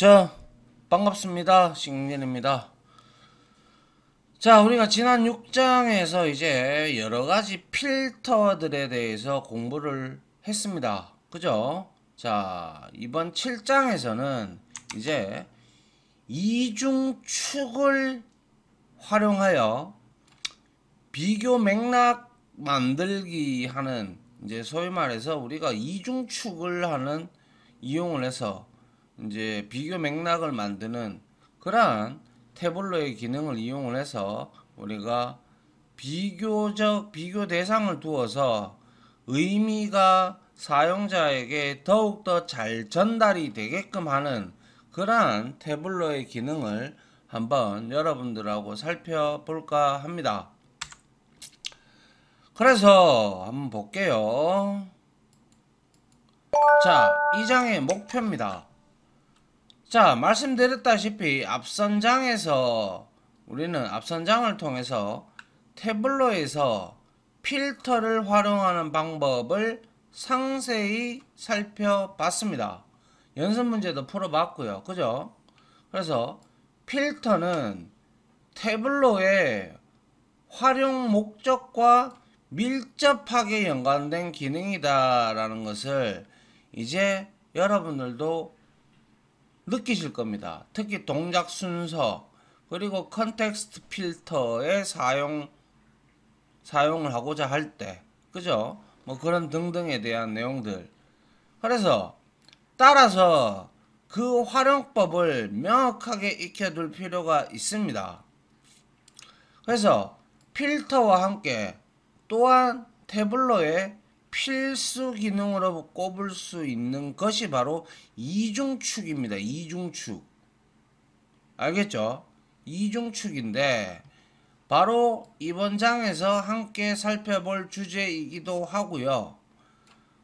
자 반갑습니다 식민입니다 자 우리가 지난 6장에서 이제 여러가지 필터들에 대해서 공부를 했습니다 그죠 자 이번 7장에서는 이제 이중축을 활용하여 비교 맥락 만들기 하는 이제 소위 말해서 우리가 이중축을 하는 이용을 해서 이제 비교 맥락을 만드는 그러한 태블로의 기능을 이용을 해서 우리가 비교적 비교 대상을 두어서 의미가 사용자에게 더욱더 잘 전달이 되게끔 하는 그러한 태블로의 기능을 한번 여러분들하고 살펴볼까 합니다. 그래서 한번 볼게요. 자, 이 장의 목표입니다. 자 말씀드렸다시피 앞선장에서 우리는 앞선장을 통해서 태블로에서 필터를 활용하는 방법을 상세히 살펴봤습니다. 연습 문제도 풀어봤고요. 그죠? 그래서 필터는 태블로의 활용 목적과 밀접하게 연관된 기능이다라는 것을 이제 여러분들도 느끼실 겁니다. 특히 동작 순서 그리고 컨텍스트 필터의 사용 사용을 하고자 할때 그죠? 뭐 그런 등등에 대한 내용들 그래서 따라서 그 활용법을 명확하게 익혀둘 필요가 있습니다. 그래서 필터와 함께 또한 태블로에 필수 기능으로 꼽을 수 있는 것이 바로 이중축입니다. 이중축. 알겠죠? 이중축인데 바로 이번 장에서 함께 살펴볼 주제이기도 하고요.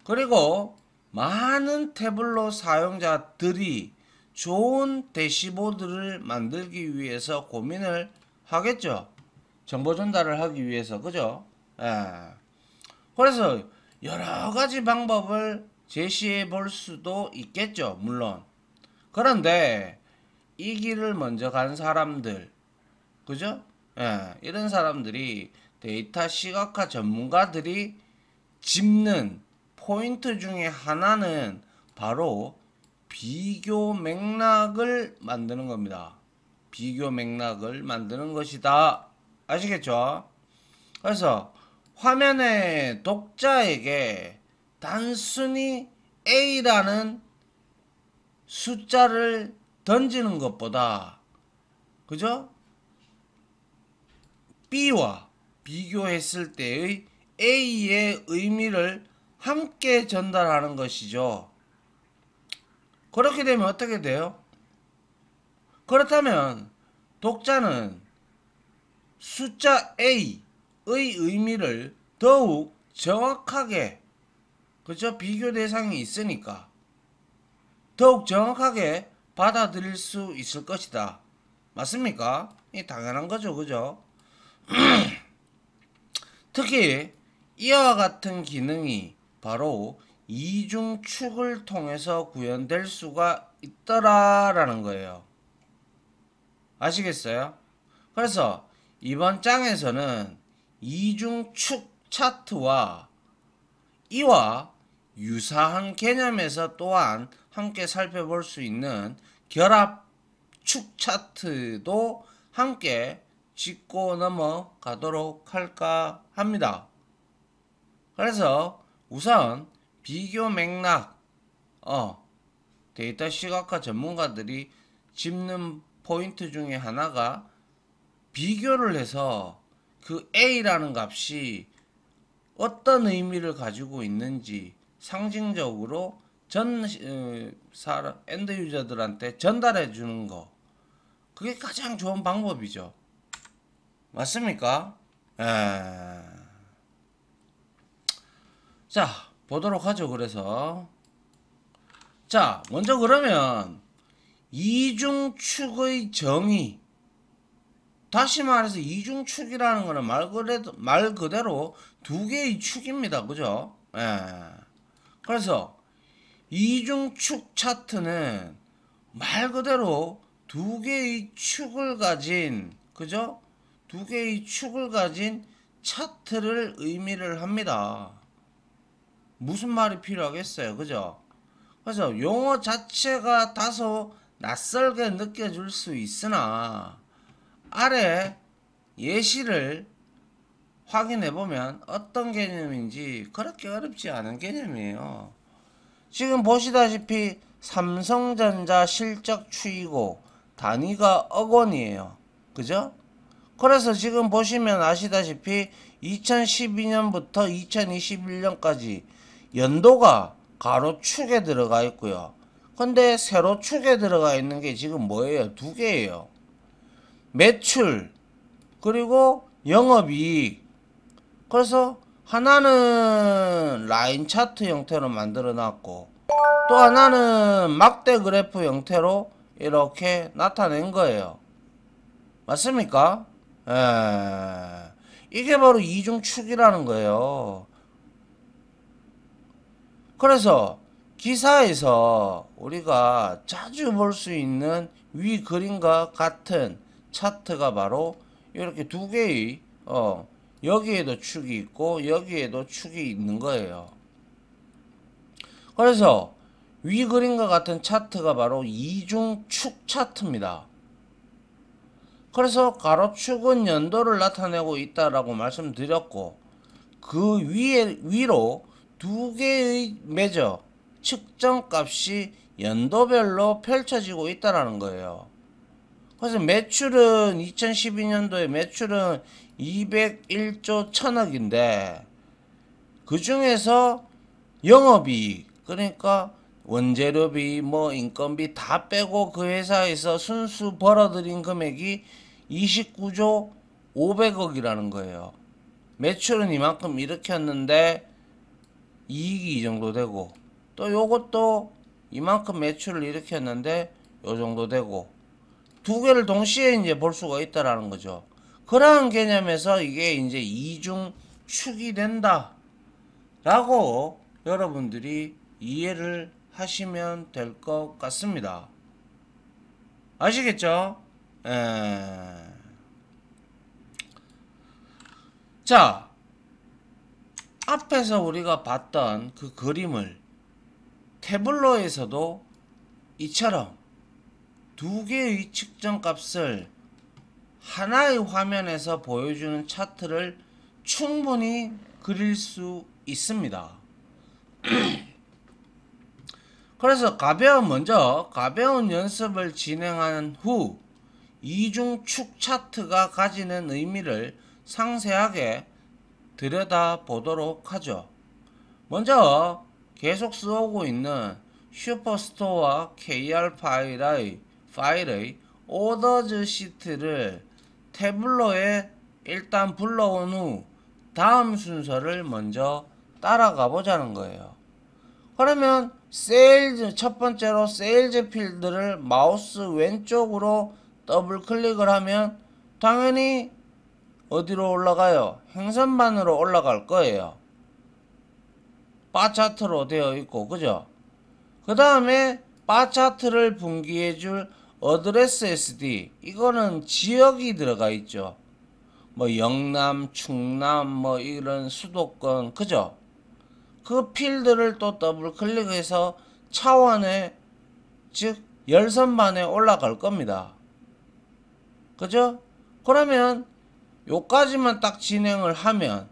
그리고 많은 태블로 사용자들이 좋은 대시보드를 만들기 위해서 고민을 하겠죠. 정보 전달을 하기 위해서. 그죠? 예. 그래서 여러 가지 방법을 제시해 볼 수도 있겠죠. 물론. 그런데 이 길을 먼저 간 사람들, 그죠? 예, 이런 사람들이 데이터 시각화 전문가들이 짚는 포인트 중에 하나는 바로 비교 맥락을 만드는 겁니다. 비교 맥락을 만드는 것이다. 아시겠죠? 그래서 화면에 독자에게 단순히 A라는 숫자를 던지는 것보다 그죠? B와 비교했을 때의 A의 의미를 함께 전달하는 것이죠. 그렇게 되면 어떻게 돼요? 그렇다면 독자는 숫자 A 의미를 의 더욱 정확하게 그저 비교 대상이 있으니까 더욱 정확하게 받아들일 수 있을 것이다. 맞습니까? 이 당연한 거죠, 그죠? 특히 이와 같은 기능이 바로 이중축을 통해서 구현될 수가 있더라라는 거예요. 아시겠어요? 그래서 이번 장에서는 이중축 차트와 이와 유사한 개념에서 또한 함께 살펴볼 수 있는 결합축 차트도 함께 짚고 넘어가도록 할까 합니다. 그래서 우선 비교 맥락, 어, 데이터 시각화 전문가들이 짚는 포인트 중에 하나가 비교를 해서 그 A라는 값이 어떤 의미를 가지고 있는지 상징적으로 전 어, 사람 엔드 유저들한테 전달해 주는 거 그게 가장 좋은 방법이죠 맞습니까? 에... 예. 자 보도록 하죠 그래서 자 먼저 그러면 이중축의 정의 다시 말해서 이중축이라는 거는 말 그대로, 말 그대로 두 개의 축입니다. 그죠? 예. 그래서 이중축 차트는 말 그대로 두 개의 축을 가진, 그죠? 두 개의 축을 가진 차트를 의미를 합니다. 무슨 말이 필요하겠어요. 그죠? 그래서 용어 자체가 다소 낯설게 느껴질 수 있으나 아래 예시를 확인해 보면 어떤 개념인지 그렇게 어렵지 않은 개념이에요. 지금 보시다시피 삼성전자 실적 추이고 단위가 억원이에요. 그죠? 그래서 지금 보시면 아시다시피 2012년부터 2021년까지 연도가 가로축에 들어가 있고요. 근데 세로축에 들어가 있는 게 지금 뭐예요? 두 개예요. 매출 그리고 영업이익 그래서 하나는 라인 차트 형태로 만들어 놨고 또 하나는 막대 그래프 형태로 이렇게 나타낸 거예요 맞습니까? 에... 예. 이게 바로 이중축이라는 거예요 그래서 기사에서 우리가 자주 볼 수 있는 위 그림과 같은 차트가 바로 이렇게 두 개의 어 여기에도 축이 있고 여기에도 축이 있는 거예요. 그래서 위 그림과 같은 차트가 바로 이중축 차트입니다. 그래서 가로축은 연도를 나타내고 있다라고 말씀드렸고 그 위에 위로 두 개의 매저 측정값이 연도별로 펼쳐지고 있다라는 거예요. 그래서 매출은 2012년도에 매출은 201조 천억인데 그 중에서 영업이 그러니까 원재료비 뭐 인건비 다 빼고 그 회사에서 순수 벌어들인 금액이 29조 500억이라는 거예요. 매출은 이만큼 일으켰는데 이익이 이 정도 되고 또 요것도 이만큼 매출을 일으켰는데 요 정도 되고 두 개를 동시에 이제 볼 수가 있다라는 거죠. 그러한 개념에서 이게 이제 이중 축이 된다. 라고 여러분들이 이해를 하시면 될 것 같습니다. 아시겠죠? 에... 예. 자, 앞에서 우리가 봤던 그 그림을 태블로에서도 이처럼 두 개의 측정 값을 하나의 화면에서 보여주는 차트를 충분히 그릴 수 있습니다. 그래서 가벼운 먼저 가벼운 연습을 진행한 후 이중축 차트가 가지는 의미를 상세하게 들여다보도록 하죠. 먼저 계속 쓰고 있는 슈퍼스토어 KR 파일의 파일의 오더즈 시트를 태블러에 일단 불러온 후 다음 순서를 먼저 따라가 보자는 거예요. 그러면 세일즈 첫 번째로 세일즈 필드를 마우스 왼쪽으로 더블 클릭을 하면 당연히 어디로 올라가요? 행선반으로 올라갈 거예요. 바 차트로 되어 있고 그죠? 그 다음에 바 차트를 분기해 줄 어드레스 SD 이거는 지역이 들어가 있죠. 뭐 영남, 충남 뭐 이런 수도권 그죠? 그 필드를 또 더블 클릭해서 차원에 즉 열선반에 올라갈 겁니다. 그죠? 그러면 요까지만 딱 진행을 하면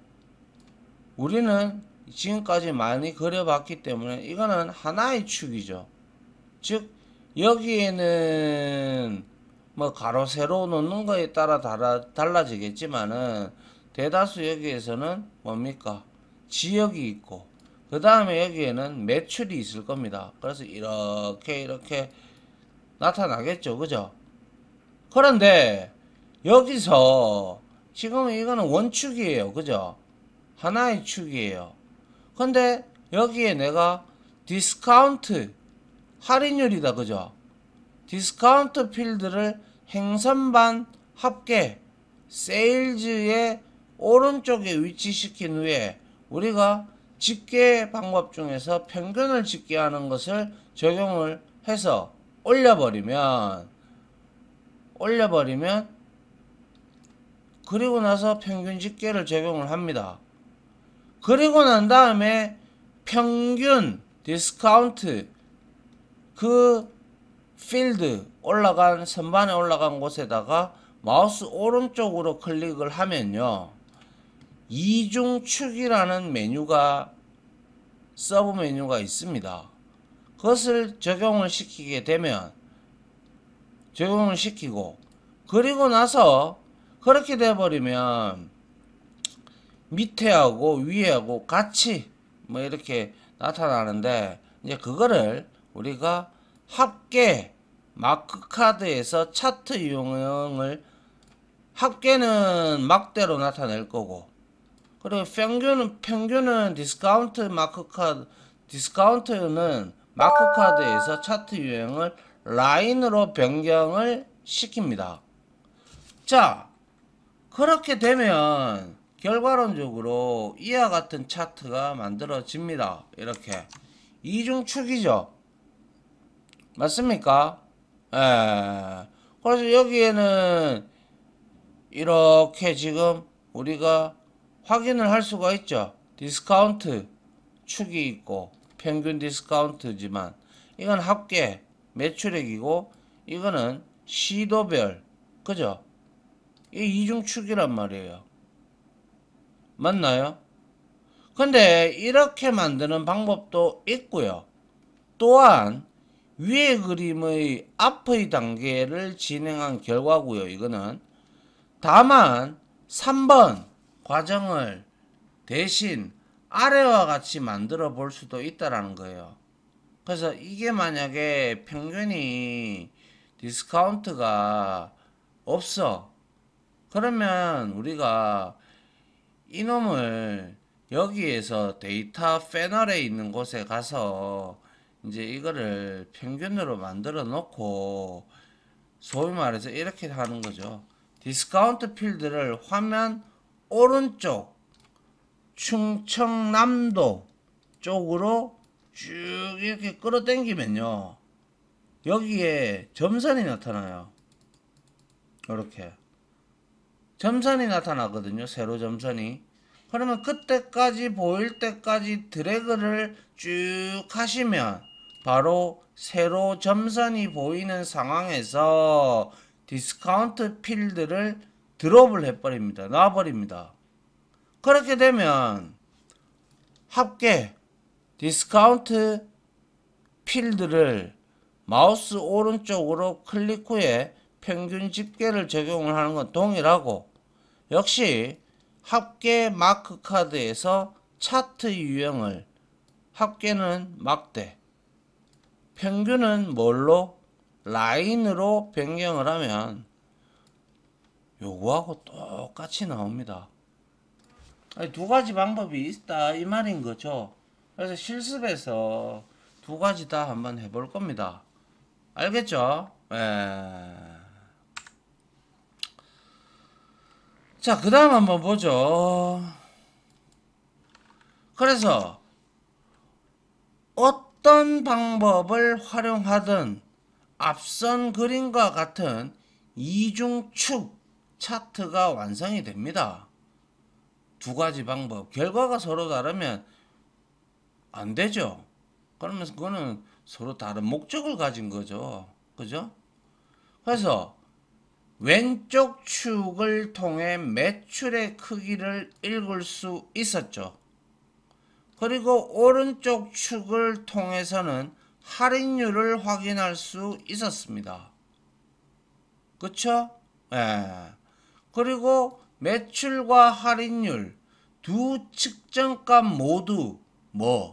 우리는 지금까지 많이 그려봤기 때문에 이거는 하나의 축이죠. 즉 여기에는 뭐 가로 세로 놓는 거에 따라 달라, 달라지겠지만은 대다수 여기에서는 뭡니까? 지역이 있고 그 다음에 여기에는 매출이 있을 겁니다. 그래서 이렇게 이렇게 나타나겠죠. 그죠? 그런데 여기서 지금 이거는 원축이에요. 그죠? 하나의 축이에요. 근데 여기에 내가 디스카운트 할인율이다 그죠? 디스카운트 필드를 행선반 합계 세일즈의 오른쪽에 위치시킨 후에 우리가 집계 방법 중에서 평균을 집계하는 것을 적용을 해서 올려버리면 올려버리면 그리고 나서 평균 집계를 적용을 합니다. 그리고 난 다음에 평균 디스카운트 그 필드 올라간 선반에 올라간 곳에다가 마우스 오른쪽으로 클릭을 하면요. 이중축이라는 메뉴가 서브 메뉴가 있습니다. 그것을 적용을 시키게 되면 적용을 시키고 그리고 나서 그렇게 돼버리면 밑에하고 위에하고 같이 뭐 이렇게 나타나는데 이제 그거를 우리가 합계 마크카드에서 차트 유형을 합계는 막대로 나타낼 거고 그리고 평균은 평균은 디스카운트 마크카드 디스카운트는 마크카드에서 차트 유형을 라인으로 변경을 시킵니다. 자 그렇게 되면 결과론적으로 이와 같은 차트가 만들어집니다. 이렇게 이중축이죠. 맞습니까? 예. 그래서 여기에는 이렇게 지금 우리가 확인을 할 수가 있죠. 디스카운트 축이 있고 평균 디스카운트지만 이건 합계 매출액이고 이거는 시도별 그죠? 이 이중축이란 말이에요. 맞나요? 근데 이렇게 만드는 방법도 있고요. 또한 위의 그림의 앞의 단계를 진행한 결과고요. 이거는 다만 3번 과정을 대신 아래와 같이 만들어 볼 수도 있다라는 거예요. 그래서 이게 만약에 평균이 디스카운트가 없어. 그러면 우리가 이놈을 여기에서 데이터 패널에 있는 곳에 가서 이제 이거를 평균으로 만들어 놓고 소위 말해서 이렇게 하는 거죠. 디스카운트 필드를 화면 오른쪽 충청남도 쪽으로 쭉 이렇게 끌어당기면요. 여기에 점선이 나타나요. 이렇게 점선이 나타나거든요. 세로 점선이. 그러면 그때까지 보일 때까지 드래그를 쭉 하시면 바로 세로 점선이 보이는 상황에서 디스카운트 필드를 드롭을 해버립니다. 놔버립니다. 그렇게 되면 합계 디스카운트 필드를 마우스 오른쪽으로 클릭 후에 평균 집계를 적용을 하는 건 동일하고 역시 합계 마크 카드에서 차트 유형을 합계는 막대 평균은 뭘로? 라인으로 변경을 하면 요거하고 똑같이 나옵니다. 두 가지 방법이 있다 이 말인 거죠. 그래서 실습에서 두 가지 다 한번 해볼 겁니다. 알겠죠? 에... 예. 자, 그 다음 한번 보죠. 그래서, 옷 어떤 방법을 활용하든 앞선 그림과 같은 이중축 차트가 완성이 됩니다. 두 가지 방법. 결과가 서로 다르면 안 되죠. 그러면 그거는 서로 다른 목적을 가진 거죠. 그죠? 그래서 왼쪽 축을 통해 매출의 크기를 읽을 수 있었죠. 그리고 오른쪽 축을 통해서는 할인율을 확인할 수 있었습니다. 그쵸? 예. 그리고 매출과 할인율 두 측정값 모두 뭐?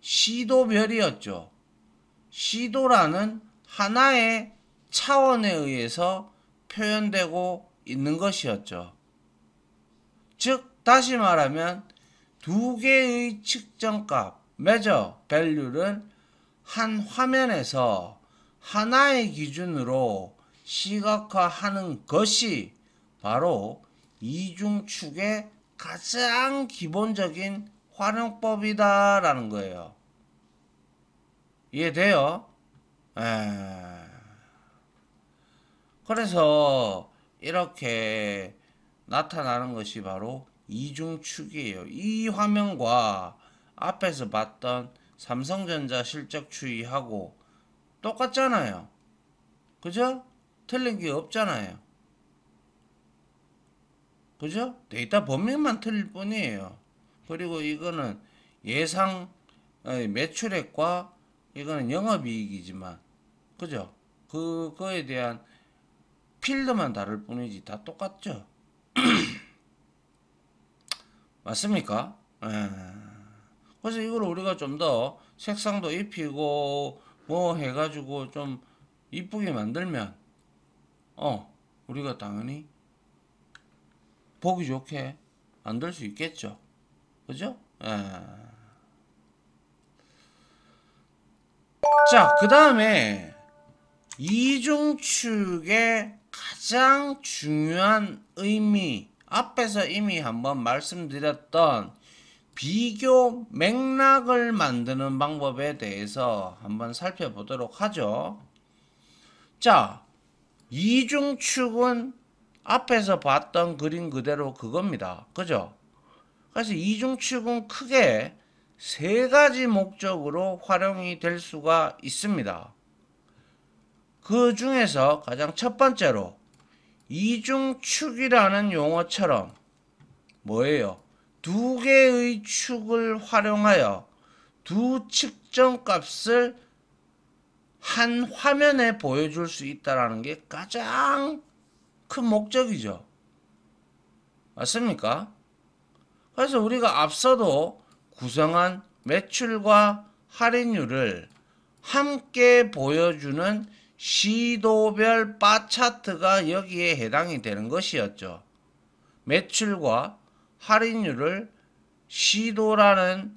시도별이었죠. 시도라는 하나의 차원에 의해서 표현되고 있는 것이었죠. 즉, 다시 말하면 두 개의 측정값 measure value는 한 화면에서 하나의 기준으로 시각화하는 것이 바로 이중축의 가장 기본적인 활용법이다라는 거예요. 이해돼요? 에... 예. 그래서 이렇게 나타나는 것이 바로 이중축이에요. 이 화면과 앞에서 봤던 삼성전자 실적 추이하고 똑같잖아요. 그죠? 틀린 게 없잖아요. 그죠? 데이터 범위만 틀릴 뿐이에요. 그리고 이거는 예상 매출액과 이거는 영업이익이지만 그죠? 그거에 대한 필드만 다를 뿐이지 다 똑같죠. 맞습니까? 예. 그래서 이걸 우리가 좀 더 색상도 입히고 뭐 해가지고 좀 이쁘게 만들면 어 우리가 당연히 보기 좋게 만들 수 있겠죠. 그죠? 예. 자, 그 다음에 이중축의 가장 중요한 의미 앞에서 이미 한번 말씀드렸던 비교 맥락을 만드는 방법에 대해서 한번 살펴보도록 하죠. 자, 이중축은 앞에서 봤던 그림 그대로 그겁니다. 그죠? 그래서 이중축은 크게 세 가지 목적으로 활용이 될 수가 있습니다. 그 중에서 가장 첫 번째로 이중축이라는 용어처럼 뭐예요? 두 개의 축을 활용하여 두 측정값을 한 화면에 보여줄 수 있다는 게 가장 큰 목적이죠. 맞습니까? 그래서 우리가 앞서도 구성한 매출과 할인율을 함께 보여주는 시도별 바 차트가 여기에 해당이 되는 것이었죠. 매출과 할인율을 시도라는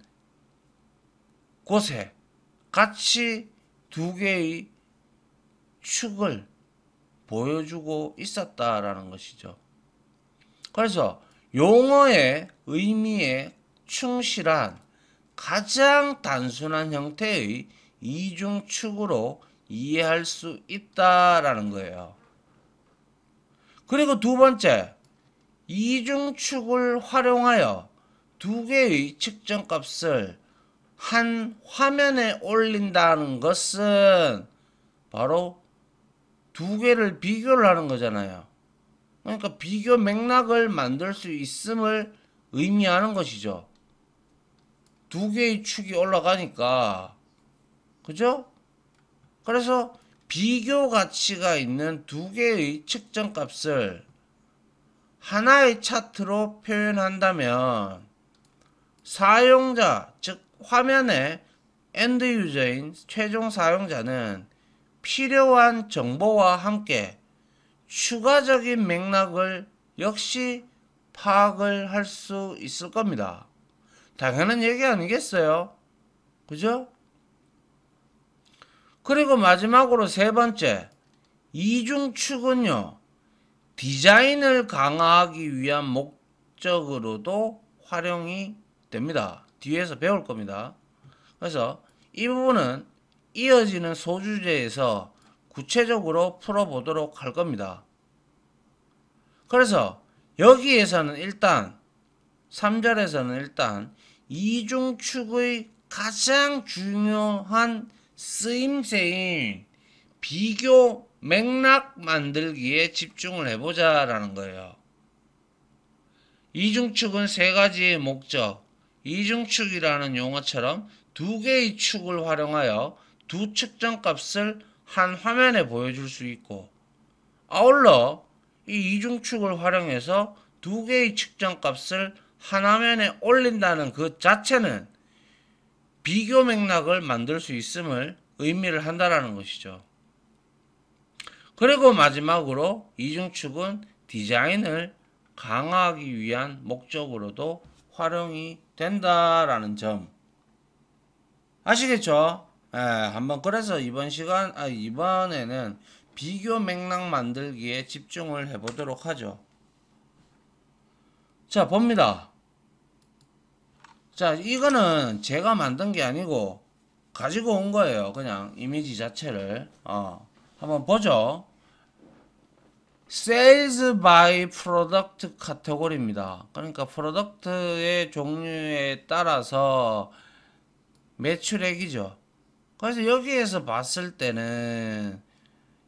곳에 같이 두 개의 축을 보여주고 있었다라는 것이죠. 그래서 용어의 의미에 충실한 가장 단순한 형태의 이중축으로 이해할 수 있다라는 거예요. 그리고 두 번째, 이중축을 활용하여 두 개의 측정값을 한 화면에 올린다는 것은 바로 두 개를 비교를 하는 거잖아요. 그러니까 비교 맥락을 만들 수 있음을 의미하는 것이죠. 두 개의 축이 올라가니까, 그죠? 그래서 비교 가치가 있는 두 개의 측정 값을 하나의 차트로 표현한다면 사용자, 즉 화면의 엔드 유저인 최종 사용자는 필요한 정보와 함께 추가적인 맥락을 역시 파악을 할 수 있을 겁니다. 당연한 얘기 아니겠어요? 그죠? 그리고 마지막으로 세 번째, 이중축은요, 디자인을 강화하기 위한 목적으로도 활용이 됩니다. 뒤에서 배울 겁니다. 그래서 이 부분은 이어지는 소주제에서 구체적으로 풀어보도록 할 겁니다. 그래서 여기에서는 일단 3절에서는 일단 이중축의 가장 중요한 쓰임새인 비교 맥락 만들기에 집중을 해보자라는 거예요. 이중축은 세 가지의 목적, 이중축이라는 용어처럼 두 개의 축을 활용하여 두 측정값을 한 화면에 보여줄 수 있고 아울러 이 이중축을 활용해서 두 개의 측정값을 한 화면에 올린다는 그 자체는 비교 맥락을 만들 수 있음을 의미를 한다라는 것이죠. 그리고 마지막으로 이중축은 디자인을 강화하기 위한 목적으로도 활용이 된다라는 점. 아시겠죠? 예, 한번 그래서 이번 시간, 아, 이번에는 비교 맥락 만들기에 집중을 해보도록 하죠. 자, 봅니다. 자, 이거는 제가 만든 게 아니고 가지고 온 거예요. 그냥 이미지 자체를. 어, 한번 보죠. Sales by Product 카테고리입니다. 그러니까 프로덕트의 종류에 따라서 매출액이죠. 그래서 여기에서 봤을 때는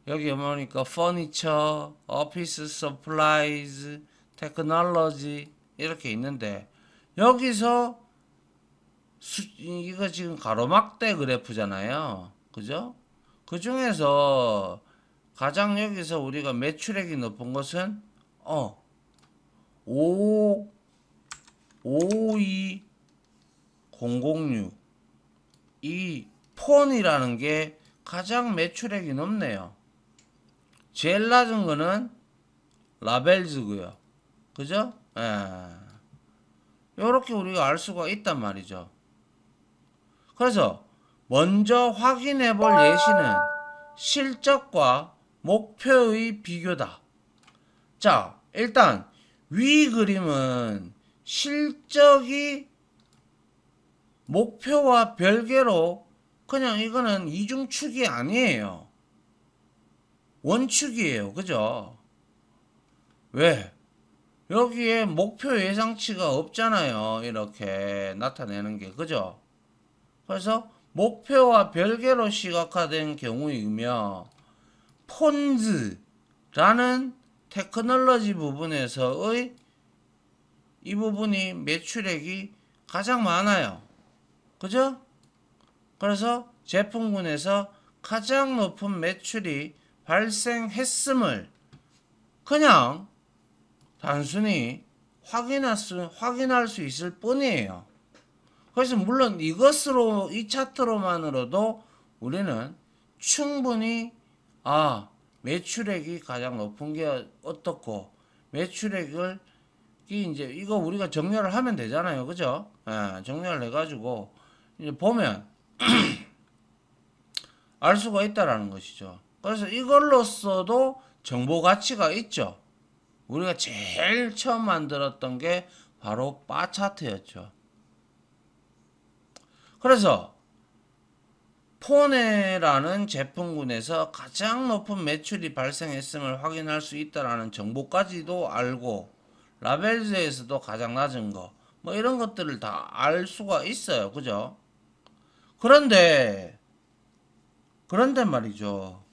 여기 보니까 퍼니처, 오피스 서플라이즈, 테크놀로지 이렇게 있는데 여기서 수, 이거 지금 가로막대 그래프잖아요. 그죠? 그 중에서 가장 여기서 우리가 매출액이 높은 것은 어 5, 52006. 이 폰이라는 게 가장 매출액이 높네요. 제일 낮은 거는 라벨즈고요. 그죠? 예. 요렇게 우리가 알 수가 있단 말이죠. 그래서 먼저 확인해 볼 예시는 실적과 목표의 비교다. 자, 일단 위 그림은 실적이 목표와 별개로 그냥 이거는 이중축이 아니에요. 원축이에요. 그죠? 왜? 여기에 목표 예상치가 없잖아요. 이렇게 나타내는 게. 그죠? 그래서 목표와 별개로 시각화된 경우이며 폰즈라는 테크놀로지 부분에서의 이 부분이 매출액이 가장 많아요. 그죠? 그래서 제품군에서 가장 높은 매출이 발생했음을 그냥 단순히 확인할 수, 확인할 수 있을 뿐이에요. 그래서 물론 이것으로 이 차트로만으로도 우리는 충분히 아 매출액이 가장 높은 게 어떻고 매출액을 이제 이거 우리가 정렬을 하면 되잖아요 그죠 예, 정렬을 해가지고 이제 보면 알 수가 있다라는 것이죠 그래서 이걸로써도 정보 가치가 있죠 우리가 제일 처음 만들었던 게 바로 바 차트였죠 그래서 포네라는 제품군에서 가장 높은 매출이 발생했음을 확인할 수 있다라는 정보까지도 알고 라벨즈에서도 가장 낮은 거 뭐 이런 것들을 다 알 수가 있어요. 그죠? 그런데 그런데 말이죠.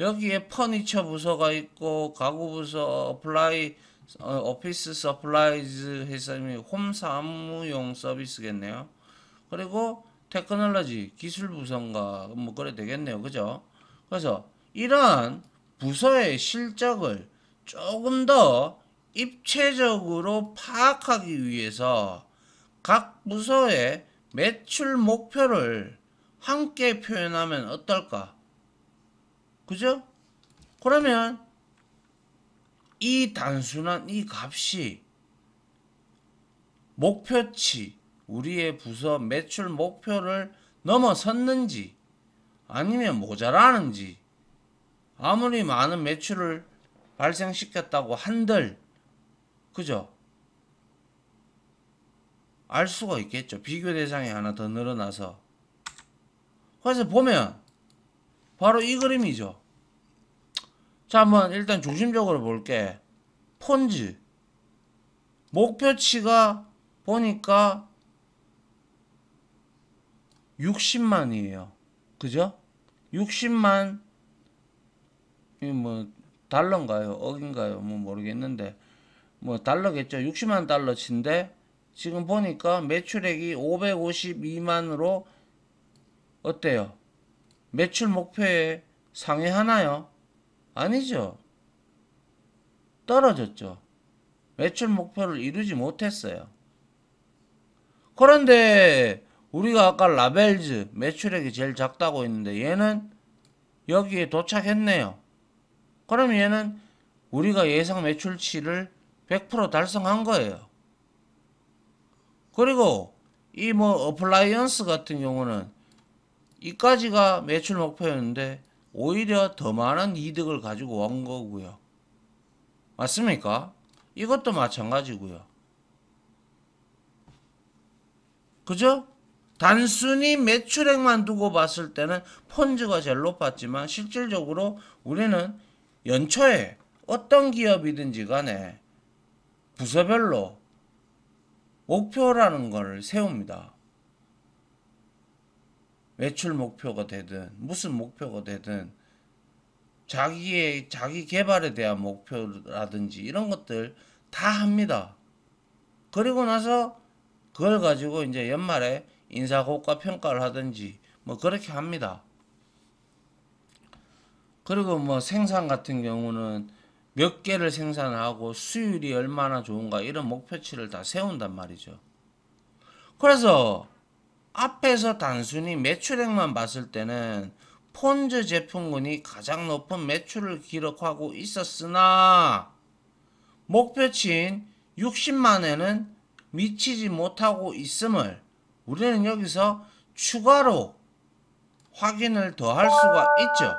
여기에 퍼니처 부서가 있고 가구 부서 어플라이 어, 오피스 서플라이즈 회사님이 홈 사무용 서비스겠네요. 그리고 테크놀로지 기술 부서인가 뭐 그래 되겠네요. 그죠? 그래서 이러한 부서의 실적을 조금 더 입체적으로 파악하기 위해서 각 부서의 매출 목표를 함께 표현하면 어떨까? 그죠? 그러면 이 단순한 이 값이 목표치, 우리의 부서 매출 목표를 넘어섰는지 아니면 모자라는지 아무리 많은 매출을 발생시켰다고 한들 그죠? 알 수가 있겠죠. 비교 대상이 하나 더 늘어나서. 그래서 보면 바로 이 그림이죠. 자, 한번 일단 중심적으로 볼게. 폰즈. 목표치가 보니까 60만이에요. 그죠? 60만 이뭐 달러인가요? 억인가요? 뭐 모르겠는데 뭐 달러겠죠. 60만 달러치인데 지금 보니까 매출액이 552만으로 어때요? 매출 목표에 상회하나요? 아니죠. 떨어졌죠. 매출 목표를 이루지 못했어요. 그런데 우리가 아까 라벨즈 매출액이 제일 작다고 했는데 얘는 여기에 도착했네요. 그럼 얘는 우리가 예상 매출치를 100% 달성한 거예요. 그리고 이 뭐 어플라이언스 같은 경우는 이까지가 매출 목표였는데 오히려 더 많은 이득을 가지고 온 거고요. 맞습니까? 이것도 마찬가지고요. 그죠? 단순히 매출액만 두고 봤을 때는 폰즈가 제일 높았지만 실질적으로 우리는 연초에 어떤 기업이든지 간에 부서별로 목표라는 걸 세웁니다. 매출 목표가 되든 무슨 목표가 되든 자기의 자기 개발에 대한 목표라든지 이런 것들 다 합니다. 그리고 나서 그걸 가지고 이제 연말에 인사고과 평가를 하든지 뭐 그렇게 합니다. 그리고 뭐 생산 같은 경우는 몇 개를 생산하고 수율이 얼마나 좋은가 이런 목표치를 다 세운단 말이죠. 그래서 앞에서 단순히 매출액만 봤을 때는 폰즈 제품군이 가장 높은 매출을 기록하고 있었으나 목표치인 60만에는 미치지 못하고 있음을 우리는 여기서 추가로 확인을 더 할 수가 있죠.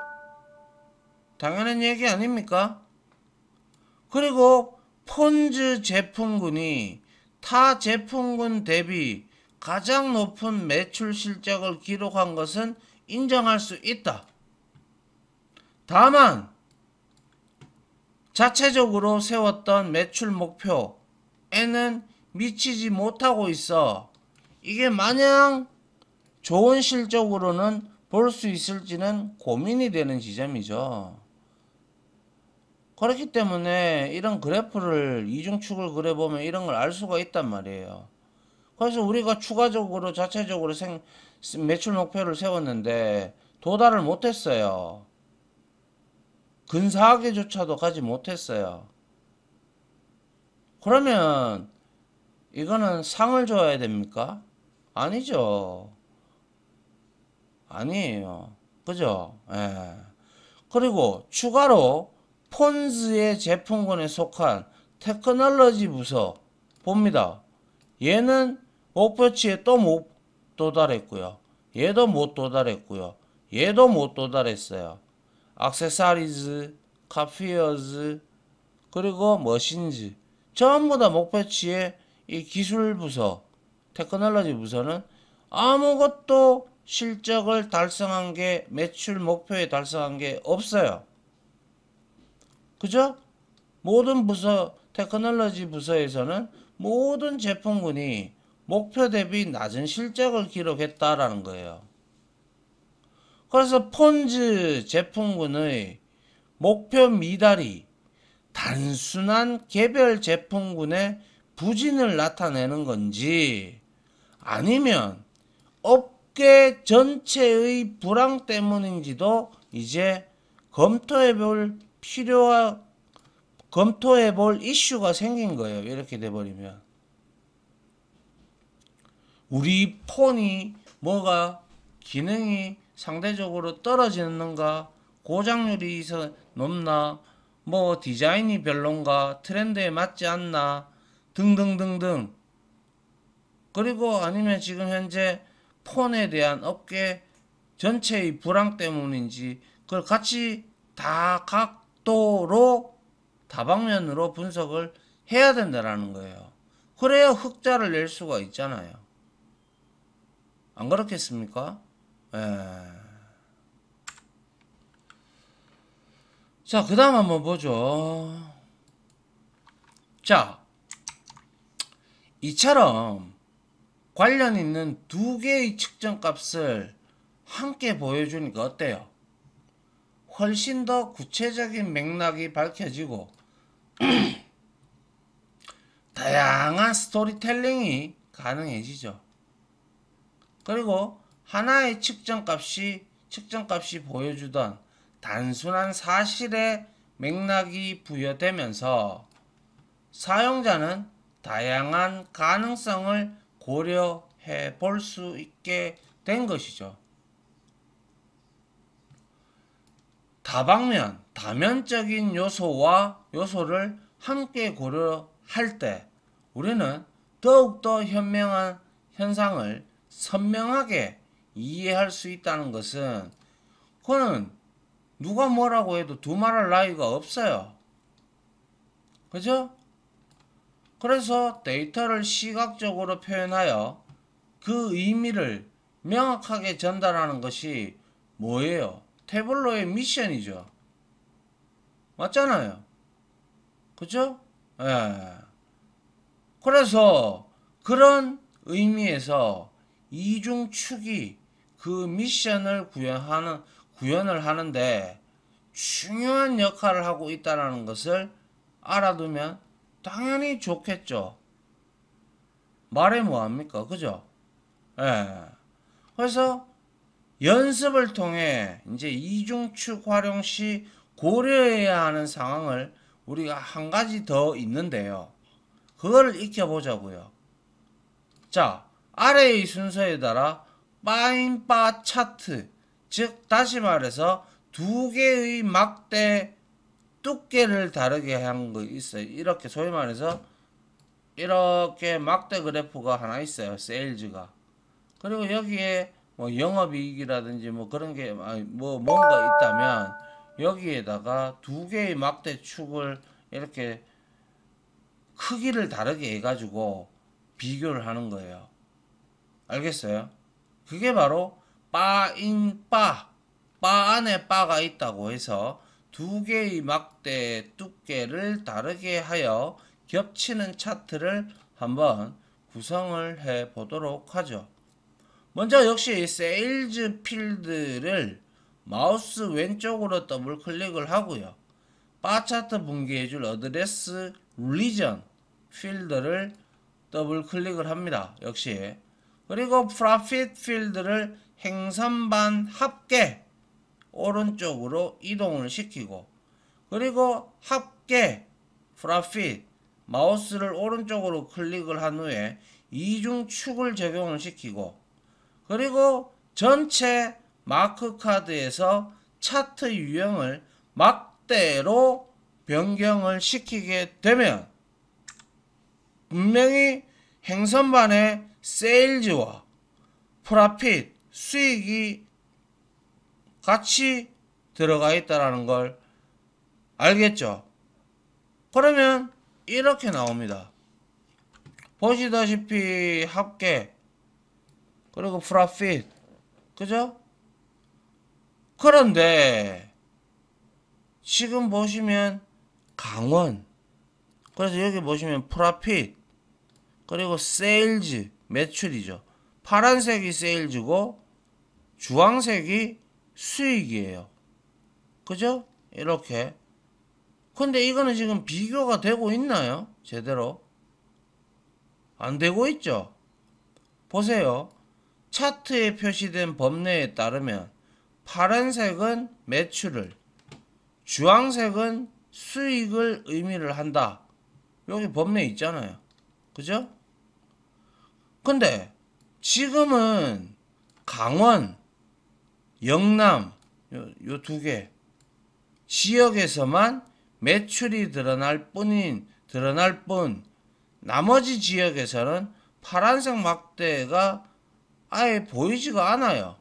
당연한 얘기 아닙니까? 그리고 폰즈 제품군이 타 제품군 대비 가장 높은 매출 실적을 기록한 것은 인정할 수 있다. 다만 자체적으로 세웠던 매출 목표에는 미치지 못하고 있어 이게 마냥 좋은 실적으로는 볼 수 있을지는 고민이 되는 지점이죠. 그렇기 때문에 이런 그래프를 이중축을 그려보면 이런 걸 알 수가 있단 말이에요. 그래서 우리가 추가적으로 자체적으로 생, 매출 목표를 세웠는데 도달을 못했어요. 근사하게조차도 가지 못했어요. 그러면 이거는 상을 줘야 됩니까? 아니죠. 아니에요. 그죠? 예. 그리고 추가로 폰즈의 제품군에 속한 테크놀로지 부서 봅니다. 얘는 목표치에 또 못 도달했고요. 얘도 못 도달했고요. 얘도 못 도달했어요. 악세사리즈, 카피어즈, 그리고 머신즈 전부 다 목표치에 이 기술 부서 테크놀로지 부서는 아무것도 실적을 달성한 게 매출 목표에 달성한 게 없어요. 그죠? 모든 부서 테크놀로지 부서에서는 모든 제품군이 목표 대비 낮은 실적을 기록했다라는 거예요. 그래서 폰즈 제품군의 목표 미달이 단순한 개별 제품군의 부진을 나타내는 건지 아니면 업계 전체의 불황 때문인지도 이제 검토해 볼 필요와 검토해 볼 이슈가 생긴 거예요. 이렇게 돼버리면. 우리 폰이 뭐가 기능이 상대적으로 떨어지는가 고장률이 높나 뭐 디자인이 별론가 트렌드에 맞지 않나 등등등등 그리고 아니면 지금 현재 폰에 대한 업계 전체의 불황 때문인지 그걸 같이 다 각도로 다방면으로 분석을 해야 된다라는 거예요. 그래야 흑자를 낼 수가 있잖아요. 안 그렇겠습니까? 에... 예. 자, 그 다음 한번 보죠. 자, 이처럼 관련 있는 두 개의 측정값을 함께 보여주니까 어때요? 훨씬 더 구체적인 맥락이 밝혀지고 다양한 스토리텔링이 가능해지죠. 그리고 하나의 측정값이 측정값이 보여주던 단순한 사실의 맥락이 부여되면서 사용자는 다양한 가능성을 고려해 볼 수 있게 된 것이죠. 다방면, 다면적인 요소와 요소를 함께 고려할 때 우리는 더욱더 현명한 현상을 선명하게 이해할 수 있다는 것은 그는 누가 뭐라고 해도 두말할 나위가 없어요. 그죠? 그래서 데이터를 시각적으로 표현하여 그 의미를 명확하게 전달하는 것이 뭐예요? 태블로의 미션이죠. 맞잖아요. 그죠? 예. 그래서 그런 의미에서 이중축이 그 미션을 구현하는, 구현을 하는데 중요한 역할을 하고 있다는 것을 알아두면 당연히 좋겠죠. 말해 뭐합니까? 그죠? 예. 그래서 연습을 통해 이제 이중축 활용 시 고려해야 하는 상황을 우리가 한 가지 더 있는데요. 그걸 익혀보자고요. 자, 아래의 순서에 따라 빠인바 차트, 즉 다시 말해서 두 개의 막대 두께를 다르게 한 거 있어요. 이렇게 소위 말해서 이렇게 막대 그래프가 하나 있어요. 세일즈가. 그리고 여기에 뭐 영업이익이라든지 뭐 그런 게 뭐 뭔가 있다면 여기에다가 두 개의 막대 축을 이렇게 크기를 다르게 해가지고 비교를 하는 거예요. 알겠어요? 그게 바로 바인 바, 바 안에 바가 있다고 해서 두 개의 막대의 두께를 다르게 하여 겹치는 차트를 한번 구성을 해 보도록 하죠. 먼저 역시 세일즈 필드를 마우스 왼쪽으로 더블 클릭을 하고요. 바 차트 분기해줄 어드레스 리전 필드를 더블 클릭을 합니다. 역시. 그리고 프라핏 필드를 행선반 합계 오른쪽으로 이동을 시키고 그리고 합계 프라핏 마우스를 오른쪽으로 클릭을 한 후에 이중축을 적용을 시키고 그리고 전체 마크 카드에서 차트 유형을 막대로 변경을 시키게 되면 분명히 행선반의 세일즈와 프라핏 수익이 같이 들어가 있다라는 걸 알겠죠? 그러면 이렇게 나옵니다. 보시다시피 합계 그리고 프라핏 그죠? 그런데 지금 보시면 강원 그래서 여기 보시면 프라핏 그리고 세일즈 매출이죠. 파란색이 세일즈고 주황색이 수익이에요. 그죠? 이렇게. 근데 이거는 지금 비교가 되고 있나요? 제대로. 안 되고 있죠? 보세요. 차트에 표시된 범례에 따르면 파란색은 매출을, 주황색은 수익을 의미를 한다. 여기 범례 있잖아요. 그죠? 근데 지금은 강원, 영남 요 두 개 지역에서만 매출이 드러날 뿐인 드러날 뿐 나머지 지역에서는 파란색 막대가 아예 보이지가 않아요.